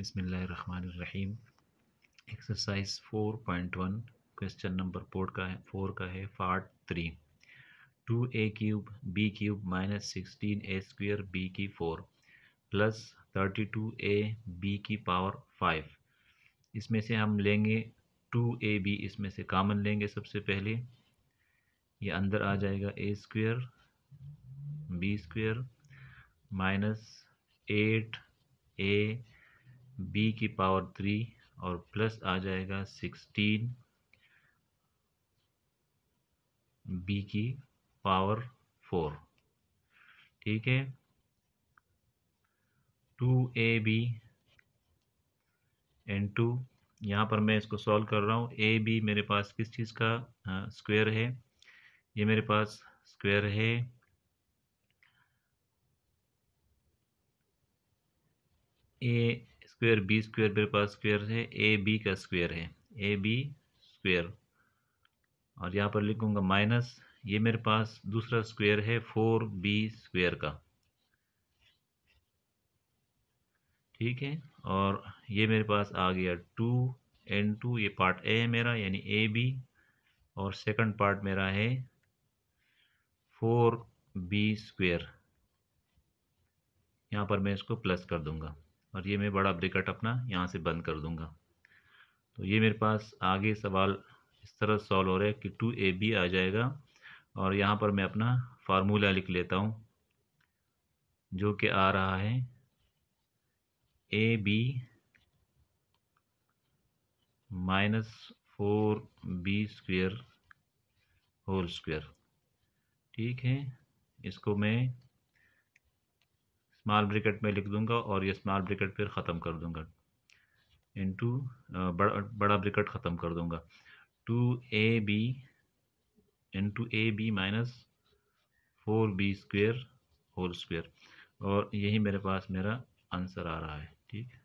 बसमीम exercise 4.1 question number four का है फोर का है part three two a cube b cube minus sixteen a square b की four plus thirty two a b की power five इसमें से हम लेंगे टू ए बी इसमें से कामन लेंगे सबसे पहले ये अंदर आ जाएगा a square b square minus eight a b की पावर थ्री और प्लस आ जाएगा सिक्सटीन बी की पावर फोर ठीक है two a b n two यहाँ पर मैं इसको सॉल्व कर रहा हूँ ए बी मेरे पास किस चीज़ का स्क्वायर है ये मेरे पास स्क्वायर है ए स्क्वायर बी स्क्वायर मेरे पास स्क्वायर है ए बी का स्क्वायर है ए बी स्क्वायर और यहाँ पर लिखूँगा माइनस ये मेरे पास दूसरा स्क्वायर है फोर बी स्क्वायर का ठीक है और ये मेरे पास आ गया टू एन टू ये पार्ट ए है मेरा यानी ए बी और सेकंड पार्ट मेरा है फोर बी स्क्वेयर यहाँ पर मैं इसको प्लस कर दूंगा और ये मैं बड़ा ब्रिकट अपना यहाँ से बंद कर दूँगा तो ये मेरे पास आगे सवाल इस तरह सॉल्व हो रहा है कि टू ए बी आ जाएगा और यहाँ पर मैं अपना फार्मूला लिख लेता हूँ जो कि आ रहा है a b minus four b square whole square ठीक है इसको मैं स्मॉल ब्रिकेट में लिख दूंगा और ये स्मॉल ब्रिकेट फिर ख़त्म कर दूंगा इनटू बड़ा बड़ा ब्रिकेट ख़त्म कर दूंगा two a b into a b minus four b square whole square और यही मेरे पास मेरा आंसर आ रहा है ठीक है